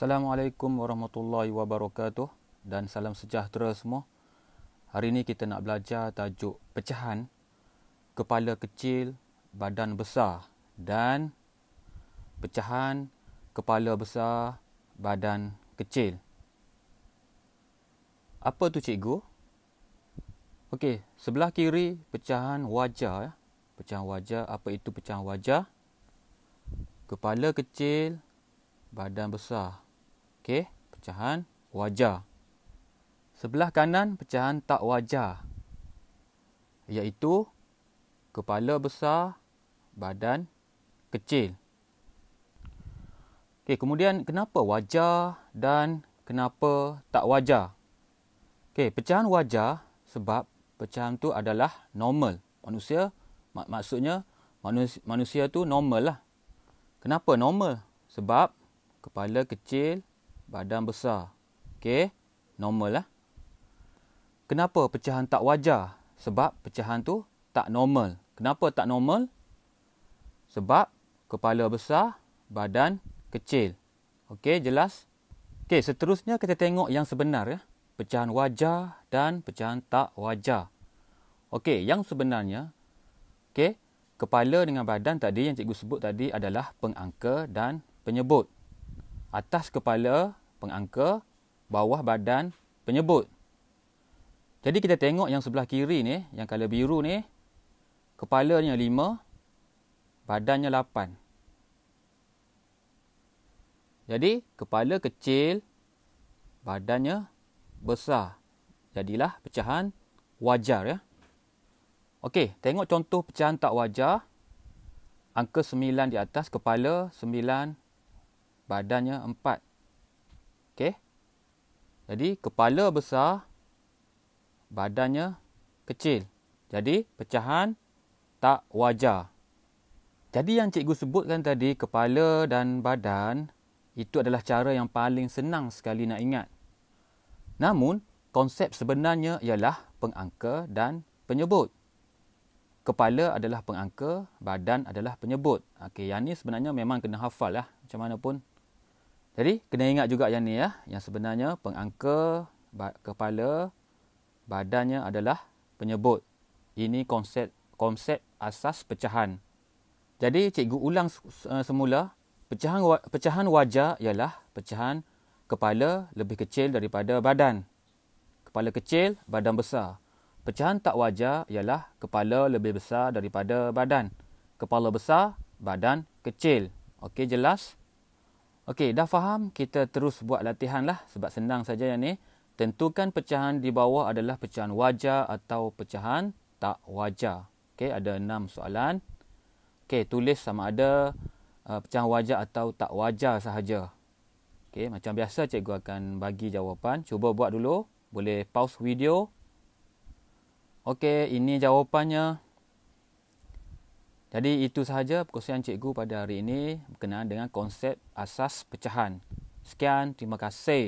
Assalamualaikum warahmatullahi wabarakatuh dan salam sejahtera semua. Hari ini kita nak belajar tajuk pecahan kepala kecil badan besar dan pecahan kepala besar badan kecil. Apa tu cikgu? Okey, sebelah kiri pecahan wajah ya. Pecahan wajah, apa itu pecahan wajah? Kepala kecil, badan besar okey pecahan wajar sebelah kanan pecahan tak wajar iaitu kepala besar badan kecil okey kemudian kenapa wajar dan kenapa tak wajar okey pecahan wajar sebab pecahan tu adalah normal manusia mak- maksudnya manusia, manusia tu normal lah kenapa normal sebab kepala kecil badan besar. Okey, normal lah. Kenapa pecahan tak wajar? Sebab pecahan tu tak normal. Kenapa tak normal? Sebab kepala besar, badan kecil. Okey, jelas? Okey, seterusnya kita tengok yang sebenar ya. Pecahan wajar dan pecahan tak wajar. Okey, yang sebenarnya okey, kepala dengan badan tadi yang cikgu sebut tadi adalah pengangka dan penyebut. Atas kepala pengangka bawah badan penyebut. Jadi kita tengok yang sebelah kiri ni, yang color biru ni, kepalanya 5, badannya 8. Jadi kepala kecil, badannya besar. Jadilah pecahan wajar ya. Okey, tengok contoh pecahan tak wajar. Angka 9 di atas, kepala 9, badannya 4. Okey. Jadi kepala besar badannya kecil. Jadi pecahan tak wajar. Jadi yang cikgu sebutkan tadi kepala dan badan itu adalah cara yang paling senang sekali nak ingat. Namun konsep sebenarnya ialah pengangka dan penyebut. Kepala adalah pengangka, badan adalah penyebut. Okey, yang ni sebenarnya memang kena hafal lah. Macam mana pun jadi kena ingat juga yang ni ya, yang sebenarnya pengangka kepala badannya adalah penyebut. Ini konsep konsep asas pecahan. Jadi cikgu ulang eh, semula, pecahan pecahan wajah ialah pecahan kepala lebih kecil daripada badan. Kepala kecil, badan besar. Pecahan tak wajar ialah kepala lebih besar daripada badan. Kepala besar, badan kecil. Okey, jelas? Okey, dah faham? Kita terus buat latihan lah sebab senang saja yang ni. Tentukan pecahan di bawah adalah pecahan wajar atau pecahan tak wajar. Okey, ada enam soalan. Okey, tulis sama ada uh, pecahan wajar atau tak wajar sahaja. Okey, macam biasa cikgu akan bagi jawapan. Cuba buat dulu. Boleh pause video. Okey, ini jawapannya. Jadi itu sahaja perkongsian cikgu pada hari ini berkenaan dengan konsep asas pecahan. Sekian, terima kasih.